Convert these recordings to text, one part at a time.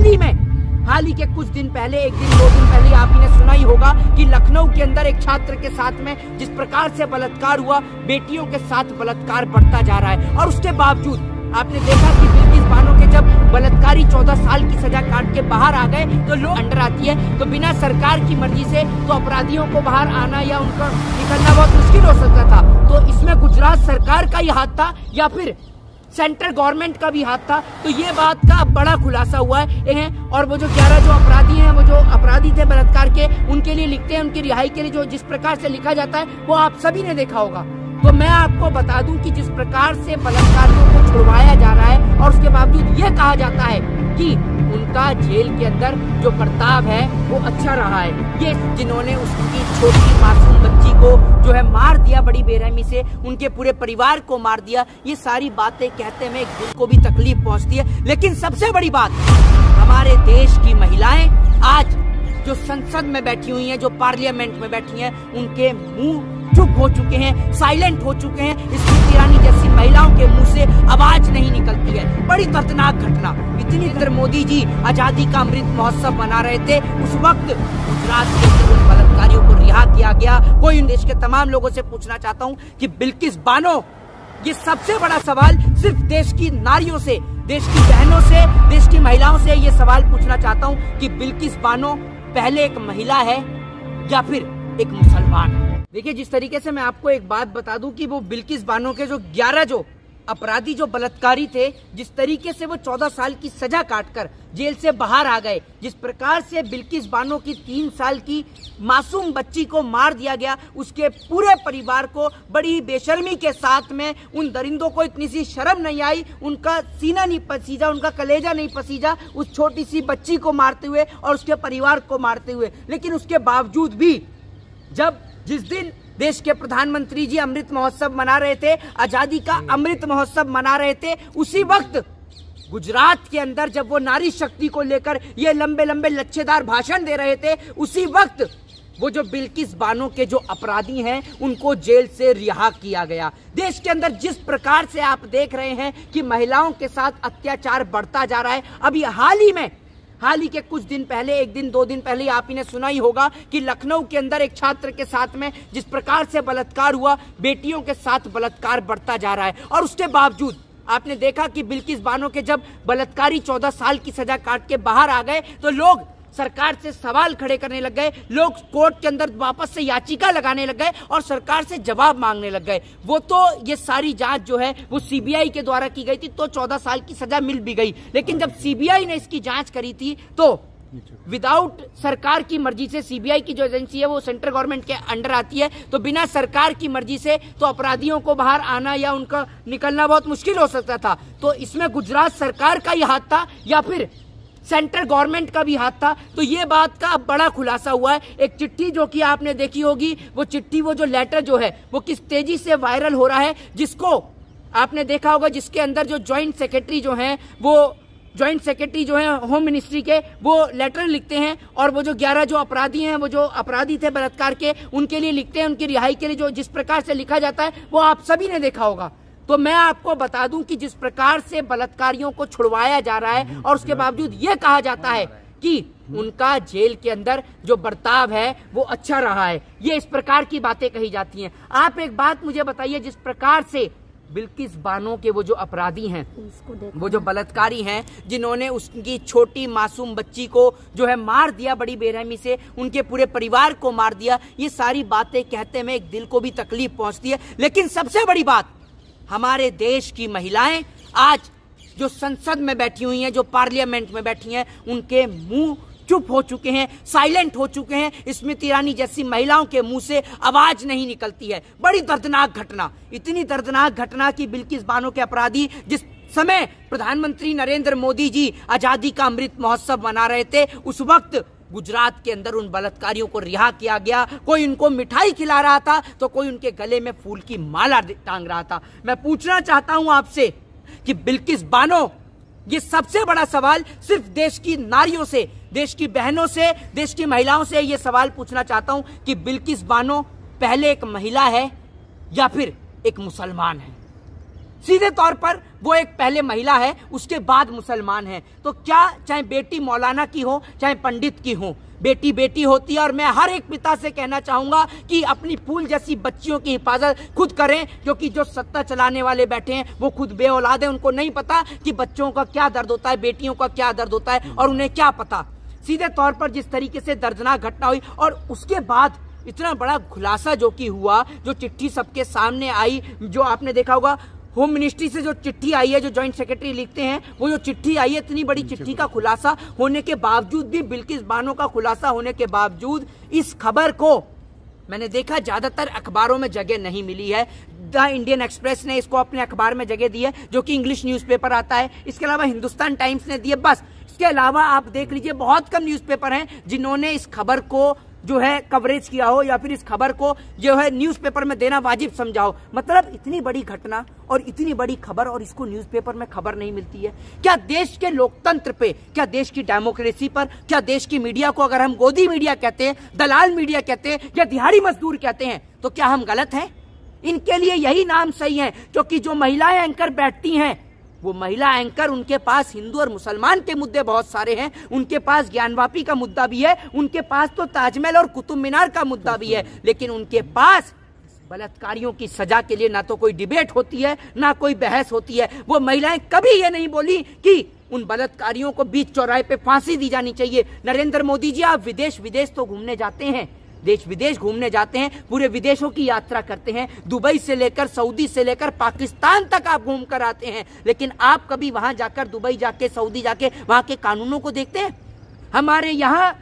हाल ही में हाल ही के कुछ दिन पहले एक दिन दो दिन पहले आप ही ने सुना ही होगा कि लखनऊ के अंदर एक छात्र के साथ में जिस प्रकार से बलात्कार हुआ बेटियों के साथ बलात्कार बढ़ता जा रहा है और उसके बावजूद आपने देखा कि बिल्किस बानो के जब बलात्कारी 14 साल की सजा काट के बाहर आ गए तो लोग अंडर आती है तो बिना सरकार की मर्जी से तो अपराधियों को बाहर आना या उनका निकलना बहुत मुश्किल हो सकता था तो इसमें गुजरात सरकार का ही हाथ था या फिर सेंट्रल गवर्नमेंट का भी हाथ था तो ये बात का बड़ा खुलासा हुआ है और वो जो ग्यारह जो अपराधी हैं वो जो अपराधी थे बलात्कार के उनके लिए लिखते हैं उनकी रिहाई के लिए जो जिस प्रकार से लिखा जाता है वो आप सभी ने देखा होगा तो मैं आपको बता दूं कि जिस प्रकार से बलात्कारियों को छुड़वाया जा रहा है और उसके बावजूद ये कहा जाता है कि उनका जेल के अंदर जो प्रताप है वो अच्छा रहा है ये जिन्होंने उसकी छोटी मासूम बच्ची को जो है मार दिया बड़ी बेरहमी से उनके पूरे परिवार को मार दिया ये सारी बातें कहते में दिल को भी तकलीफ पहुंचती है लेकिन सबसे बड़ी बात हमारे देश की महिलाएं आज जो संसद में बैठी हुई हैं जो पार्लियामेंट में बैठी हैं उनके मुंह चुप हो चुके हैं साइलेंट हो चुके हैं स्मृति ईरानी जैसी महिलाओं के मुंह से आवाज नहीं निकलती है बड़ी दर्दनाक घटना इतनी देर मोदी जी आजादी का अमृत महोत्सव मना रहे थे उस वक्त गुजरात के बलात्कारियों को रिहा किया गया कोई देश के तमाम लोगों से पूछना चाहता हूँ की बिल्किस बानो ये सबसे बड़ा सवाल सिर्फ देश की नारियों से देश की बहनों से देश की महिलाओं से ये सवाल पूछना चाहता हूँ कि बिल्किस बानो पहले एक महिला है या फिर एक मुसलमान देखिए जिस तरीके से मैं आपको एक बात बता दूं कि वो बिल्किस बानो के जो ग्यारह जो अपराधी जो बलात्कारी थे जिस तरीके से वो चौदह साल की सजा काटकर जेल से बाहर आ गए जिस प्रकार से बिल्किस बानो की तीन साल की मासूम बच्ची को मार दिया गया उसके पूरे परिवार को बड़ी बेशर्मी के साथ में उन दरिंदों को इतनी सी शर्म नहीं आई उनका सीना नहीं पसीजा उनका कलेजा नहीं पसीजा उस छोटी सी बच्ची को मारते हुए और उसके परिवार को मारते हुए लेकिन उसके बावजूद भी जब जिस दिन देश के प्रधानमंत्री जी अमृत महोत्सव मना रहे थे आजादी का हम्म। अमृत महोत्सव मना रहे थे उसी वक्त गुजरात के अंदर जब वो नारी शक्ति को लेकर ये लंबे लंबे लच्छेदार भाषण दे रहे थे उसी वक्त वो जो बिल्किस बानो के जो अपराधी हैं उनको जेल से रिहा किया गया देश के अंदर जिस प्रकार से आप देख रहे हैं कि महिलाओं के साथ अत्याचार बढ़ता जा रहा है अभी हाल ही में हाल ही के कुछ दिन पहले एक दिन दो दिन पहले आप ही ने सुना ही होगा कि लखनऊ के अंदर एक छात्र के साथ में जिस प्रकार से बलात्कार हुआ बेटियों के साथ बलात्कार बढ़ता जा रहा है और उसके बावजूद आपने देखा कि बिल्किस बानो के जब बलात्कारी चौदह साल की सजा काट के बाहर आ गए तो लोग सरकार से सवाल खड़े करने लग गए लोग कोर्ट के अंदर वापस से याचिका लगाने लग गए और सरकार से जवाब मांगने लग गए वो तो ये सारी जांच जो है वो सीबीआई के द्वारा की गई थी तो चौदह साल की सजा मिल भी गई लेकिन जब सीबीआई ने इसकी जांच करी थी तो विदाउट सरकार की मर्जी से सीबीआई की जो एजेंसी है वो सेंट्रल गवर्नमेंट के अंडर आती है तो बिना सरकार की मर्जी से तो अपराधियों को बाहर आना या उनका निकलना बहुत मुश्किल हो सकता था तो इसमें गुजरात सरकार का ही हाथ था या फिर सेंट्रल गवर्नमेंट का भी हाथ था तो ये बात का अब बड़ा खुलासा हुआ है एक चिट्ठी जो कि आपने देखी होगी वो चिट्ठी वो जो लेटर जो है वो किस तेजी से वायरल हो रहा है जिसको आपने देखा होगा जिसके अंदर जो ज्वाइंट सेक्रेटरी जो हैं वो ज्वाइंट सेक्रेटरी जो है होम मिनिस्ट्री के वो लेटर लिखते हैं और वो जो ग्यारह जो अपराधी हैं वो जो अपराधी थे बलात्कार के उनके लिए लिखते हैं उनकी रिहाई के लिए जो जिस प्रकार से लिखा जाता है वो आप सभी ने देखा होगा तो मैं आपको बता दूं कि जिस प्रकार से बलात्कारियों को छुड़वाया जा रहा है और उसके बावजूद ये कहा जाता है कि उनका जेल के अंदर जो बर्ताव है वो अच्छा रहा है ये इस प्रकार की बातें कही जाती हैं आप एक बात मुझे बताइए जिस प्रकार से बिल्किस बानो के वो जो अपराधी हैं वो जो बलात्कारी हैं जिन्होंने उसकी छोटी मासूम बच्ची को जो है मार दिया बड़ी बेरहमी से उनके पूरे परिवार को मार दिया ये सारी बातें कहते में एक दिल को भी तकलीफ पहुंचती है लेकिन सबसे बड़ी बात हमारे देश की महिलाएं आज जो संसद में बैठी हुई हैं जो पार्लियामेंट में बैठी हैं उनके मुंह चुप हो चुके हैं साइलेंट हो चुके हैं स्मृति ईरानी जैसी महिलाओं के मुंह से आवाज नहीं निकलती है बड़ी दर्दनाक घटना इतनी दर्दनाक घटना कि बिल्किस बानो के अपराधी जिस समय प्रधानमंत्री नरेंद्र मोदी जी आजादी का अमृत महोत्सव मना रहे थे उस वक्त गुजरात के अंदर उन बलात्कारियों को रिहा किया गया कोई उनको मिठाई खिला रहा था तो कोई उनके गले में फूल की माला टांग रहा था मैं पूछना चाहता हूं आपसे कि बिल्किस बानो ये सबसे बड़ा सवाल सिर्फ देश की नारियों से देश की बहनों से देश की महिलाओं से ये सवाल पूछना चाहता हूं कि बिल्किस बानो पहले एक महिला है या फिर एक मुसलमान है सीधे तौर पर वो एक पहले महिला है उसके बाद मुसलमान है तो क्या चाहे बेटी मौलाना की हो चाहे पंडित की हो बेटी बेटी होती है और मैं हर एक पिता से कहना चाहूंगा कि अपनी फूल जैसी बच्चियों की हिफाजत खुद करें क्योंकि जो सत्ता चलाने वाले बैठे हैं वो खुद बे औलाद है उनको नहीं पता कि बच्चों का क्या दर्द होता है बेटियों का क्या दर्द होता है और उन्हें क्या पता सीधे तौर पर जिस तरीके से दर्दनाक घटना हुई और उसके बाद इतना बड़ा खुलासा जो कि हुआ जो चिट्ठी सबके सामने आई जो आपने देखा होगा होम मिनिस्ट्री से जो चिट्ठी आई है जो ज्वाइंट सेक्रेटरी लिखते हैं वो जो चिट्ठी आई है इतनी बड़ी चिट्ठी का खुलासा होने के बावजूद भी बिल्किस बानो का खुलासा होने के बावजूद इस खबर को मैंने देखा ज्यादातर अखबारों में जगह नहीं मिली है द इंडियन एक्सप्रेस ने इसको अपने अखबार में जगह दी है जो कि इंग्लिश न्यूज़पेपर आता है इसके अलावा हिंदुस्तान टाइम्स ने दिए बस इसके अलावा आप देख लीजिए बहुत कम न्यूज़पेपर हैं जिन्होंने इस खबर को जो है कवरेज किया हो या फिर इस खबर को जो है न्यूज़पेपर में देना वाजिब समझाओ मतलब इतनी बड़ी घटना और इतनी बड़ी खबर और इसको न्यूज़पेपर में खबर नहीं मिलती है क्या देश के लोकतंत्र पे क्या देश की डेमोक्रेसी पर क्या देश की मीडिया को अगर हम गोदी मीडिया कहते हैं दलाल मीडिया कहते हैं या दिहाड़ी मजदूर कहते हैं तो क्या हम गलत हैं इनके लिए यही नाम सही है क्योंकि जो महिलाएं एंकर बैठती हैं वो महिला एंकर उनके पास हिंदू और मुसलमान के मुद्दे बहुत सारे हैं उनके पास ज्ञानवापी का मुद्दा भी है उनके पास तो ताजमहल और कुतुब मीनार का मुद्दा भी है लेकिन उनके पास बलात्कारियों की सजा के लिए ना तो कोई डिबेट होती है ना कोई बहस होती है वो महिलाएं कभी ये नहीं बोली कि उन बलात्कारियों को बीच चौराहे पे फांसी दी जानी चाहिए नरेंद्र मोदी जी आप विदेश विदेश तो घूमने जाते हैं देश विदेश घूमने जाते हैं पूरे विदेशों की यात्रा करते हैं दुबई से लेकर सऊदी से लेकर पाकिस्तान तक आप घूम कर आते हैं लेकिन आप कभी वहां जाकर दुबई जाके सऊदी जाके वहां के कानूनों को देखते हैं हमारे यहाँ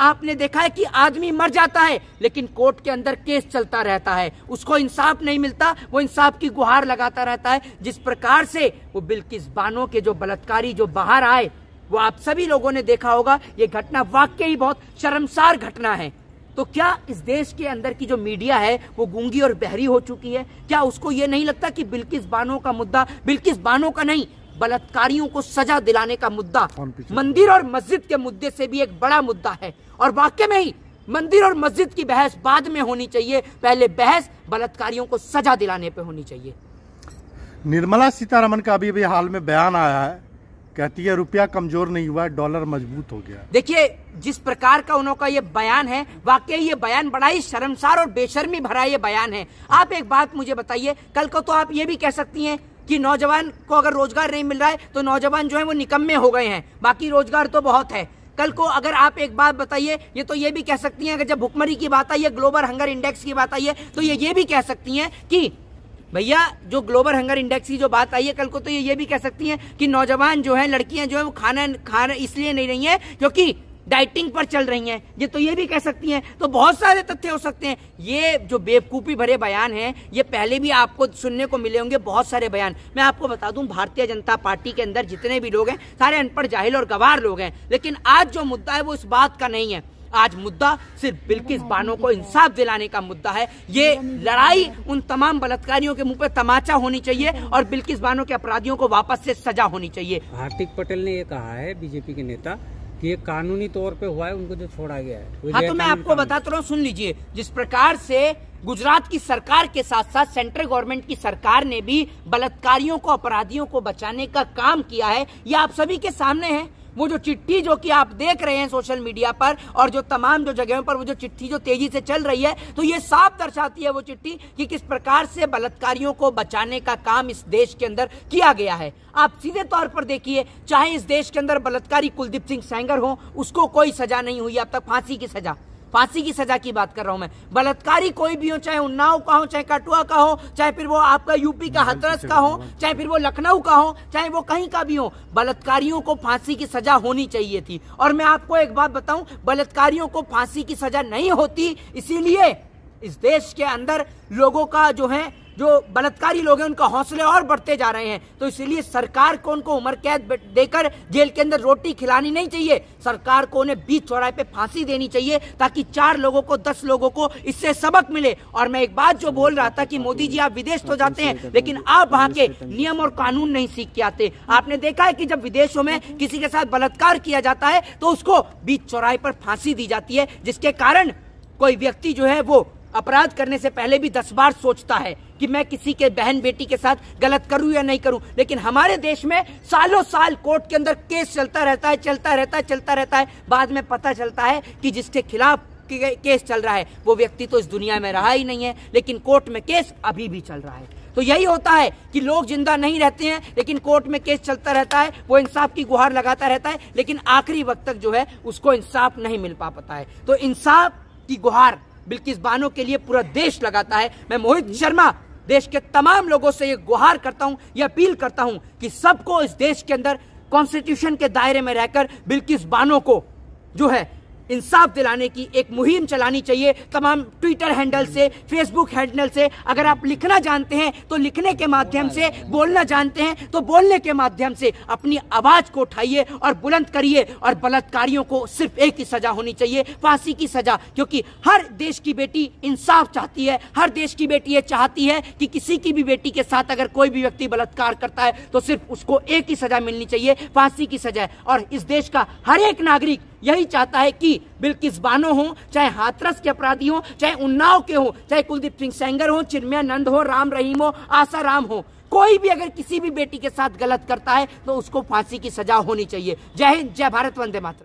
आपने देखा है कि आदमी मर जाता है लेकिन कोर्ट के अंदर केस चलता रहता है उसको इंसाफ नहीं मिलता वो इंसाफ की गुहार लगाता रहता है जिस प्रकार से वो बिल्किस बानो के जो बलात्कारी जो बाहर आए वो आप सभी लोगों ने देखा होगा ये घटना वाकई बहुत शर्मसार घटना है तो क्या इस देश के अंदर की जो मीडिया है वो गूंगी और बहरी हो चुकी है क्या उसको ये नहीं लगता कि बिल्किस बानो का मुद्दा बिल्किस बानो का नहीं बलात्कारियों को सजा दिलाने का मुद्दा मंदिर और मस्जिद के मुद्दे से भी एक बड़ा मुद्दा है और वाक्य में ही मंदिर और मस्जिद की बहस बाद में होनी चाहिए पहले बहस बलात्कारियों को सजा दिलाने पर होनी चाहिए निर्मला सीतारमन का अभी भी हाल में बयान आया है कहती है रुपया कमजोर नहीं हुआ डॉलर मजबूत हो गया देखिए जिस प्रकार का उनका ये बयान है वाकई ये बयान बड़ा ही शर्मसार और बेशर्मी भरा ये बयान है आप एक बात मुझे बताइए कल को तो आप ये भी कह सकती हैं कि नौजवान को अगर रोजगार नहीं मिल रहा है तो नौजवान जो है वो निकम्मे हो गए हैं बाकी रोजगार तो बहुत है कल को अगर आप एक बात बताइए ये तो ये भी कह सकती हैं अगर जब भुखमरी की बात आई है ग्लोबल हंगर इंडेक्स की बात आई है तो ये ये भी कह सकती हैं कि भैया जो ग्लोबल हंगर इंडेक्स की जो बात आई है कल को तो ये ये भी कह सकती हैं कि नौजवान जो है लड़कियां जो है वो खाना खाना इसलिए नहीं रही है क्योंकि डाइटिंग पर चल रही हैं ये तो ये भी कह सकती हैं तो बहुत सारे तथ्य हो सकते हैं ये जो बेवकूफ़ी भरे बयान हैं ये पहले भी आपको सुनने को मिले होंगे बहुत सारे बयान मैं आपको बता दूं भारतीय जनता पार्टी के अंदर जितने भी लोग हैं सारे अनपढ़ जाहिल और गवार लोग हैं लेकिन आज जो मुद्दा है वो इस बात का नहीं है आज मुद्दा सिर्फ बिल्किस बानो को इंसाफ दिलाने का मुद्दा है ये लड़ाई उन तमाम बलात्कारियों के मुंह पर तमाचा होनी चाहिए और बिल्किस बानो के अपराधियों को वापस से सजा होनी चाहिए हार्दिक पटेल ने यह कहा है बीजेपी के नेता कि ये कानूनी तौर पे हुआ है उनको जो छोड़ा गया है हाँ तो मैं आपको बताता तो रहा हूँ सुन लीजिए जिस प्रकार से गुजरात की सरकार के साथ साथ सेंट्रल गवर्नमेंट की सरकार ने भी बलात्कारियों को अपराधियों को बचाने का काम किया है यह आप सभी के सामने है वो जो चिट्ठी जो कि आप देख रहे हैं सोशल मीडिया पर और जो तमाम जो जगहों पर वो जो चिट्ठी जो तेजी से चल रही है तो ये साफ दर्शाती है वो चिट्ठी कि किस प्रकार से बलात्कारियों को बचाने का काम इस देश के अंदर किया गया है आप सीधे तौर पर देखिए चाहे इस देश के अंदर बलात्कारी कुलदीप सिंह सैंगर हो उसको कोई सजा नहीं हुई अब तक फांसी की सजा फांसी की सजा की बात कर रहा हूं मैं बलात्कारी कोई भी हो चाहे उन्नाव का हो चाहे कटुआ का हो चाहे फिर वो आपका यूपी का हथरस तो का हो चाहे फिर वो लखनऊ का हो चाहे वो कहीं का भी हो बलात्कारियों को फांसी की सजा होनी चाहिए थी और मैं आपको एक बात बताऊं बलात्कारियों को फांसी की सजा नहीं होती इसीलिए इस देश के अंदर लोगों का जो है जो बलात्कारी लोग हैं उनका हौसले और बढ़ते जा रहे हैं तो इसलिए सरकार को उनको उम्र कैद देकर जेल के अंदर रोटी खिलानी नहीं चाहिए सरकार को उन्हें बीच चौराहे पे फांसी देनी चाहिए ताकि चार लोगों को दस लोगों को इससे सबक मिले और मैं एक बात जो बोल रहा था कि मोदी जी आप विदेश तो जाते हैं लेकिन आप वहाँ के नियम और कानून नहीं सीख के आते आपने देखा है कि जब विदेशों में किसी के साथ बलात्कार किया जाता है तो उसको बीच चौराहे पर फांसी दी जाती है जिसके कारण कोई व्यक्ति जो है वो अपराध करने से पहले भी दस बार सोचता है कि मैं किसी के बहन बेटी के साथ गलत करूं या नहीं करूं लेकिन हमारे देश में सालों साल कोर्ट के अंदर केस चलता रहता है चलता रहता है चलता रहता है बाद में पता चलता है कि जिसके खिलाफ केस चल रहा है वो व्यक्ति तो इस दुनिया में रहा ही नहीं है लेकिन कोर्ट में केस अभी भी चल रहा है तो यही होता है कि लोग जिंदा नहीं रहते हैं लेकिन कोर्ट में केस चलता रहता है वो इंसाफ की गुहार लगाता रहता है लेकिन आखिरी वक्त तक जो है उसको इंसाफ नहीं मिल पा पाता है तो इंसाफ की गुहार बिल्किस बानो के लिए पूरा देश लगाता है मैं मोहित शर्मा देश के तमाम लोगों से ये गुहार करता हूँ ये अपील करता हूँ कि सबको इस देश के अंदर कॉन्स्टिट्यूशन के दायरे में रहकर बिल्किस बानो को जो है इंसाफ दिलाने की एक मुहिम चलानी चाहिए तमाम ट्विटर हैंडल से फेसबुक हैंडल से अगर आप लिखना जानते हैं तो लिखने के माध्यम से बोलना जानते हैं तो बोलने के माध्यम से अपनी आवाज को उठाइए और बुलंद करिए और बलात्कारियों को सिर्फ एक ही सजा होनी चाहिए फांसी की सजा क्योंकि हर देश की बेटी इंसाफ चाहती है हर देश की बेटी ये चाहती है कि किसी की भी बेटी के साथ अगर कोई भी व्यक्ति बलात्कार करता है तो सिर्फ उसको एक ही सजा मिलनी चाहिए फांसी की सजा और इस देश का हर एक नागरिक यही चाहता है कि बिल्किस बानो हो चाहे हाथरस के अपराधी हो चाहे उन्नाव के हो चाहे कुलदीप सिंह सेंगर हो नंद हो राम रहीम हो आशा राम हो कोई भी अगर किसी भी बेटी के साथ गलत करता है तो उसको फांसी की सजा होनी चाहिए जय हिंद जय भारत वंदे मातृ